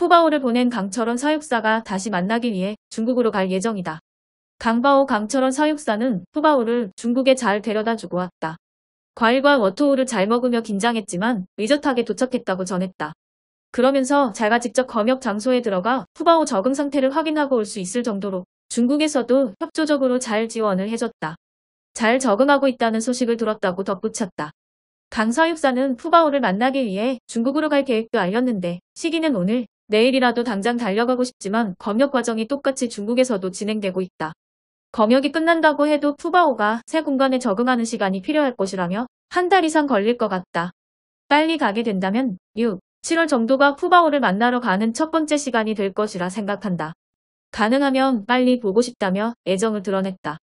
푸바오를 보낸 강철원 사육사가 다시 만나기 위해 중국으로 갈 예정이다. 강바오 강철원 사육사는 푸바오를 중국에 잘 데려다 주고 왔다. 과일과 워터우를잘 먹으며 긴장했지만 의젓하게 도착했다고 전했다. 그러면서 자가 직접 검역 장소에 들어가 푸바오 적응 상태를 확인하고 올 수 있을 정도로 중국에서도 협조적으로 잘 지원을 해줬다. 잘 적응하고 있다는 소식을 들었다고 덧붙였다. 강사육사는 푸바오를 만나기 위해 중국으로 갈 계획도 알렸는데 시기는 오늘 내일이라도 당장 달려가고 싶지만 검역 과정이 똑같이 중국에서도 진행되고 있다. 검역이 끝난다고 해도 푸바오가 새 공간에 적응하는 시간이 필요할 것이라며 한 달 이상 걸릴 것 같다. 빨리 가게 된다면 6, 7월 정도가 푸바오를 만나러 가는 첫 번째 시간이 될 것이라 생각한다. 가능하면 빨리 보고 싶다며 애정을 드러냈다.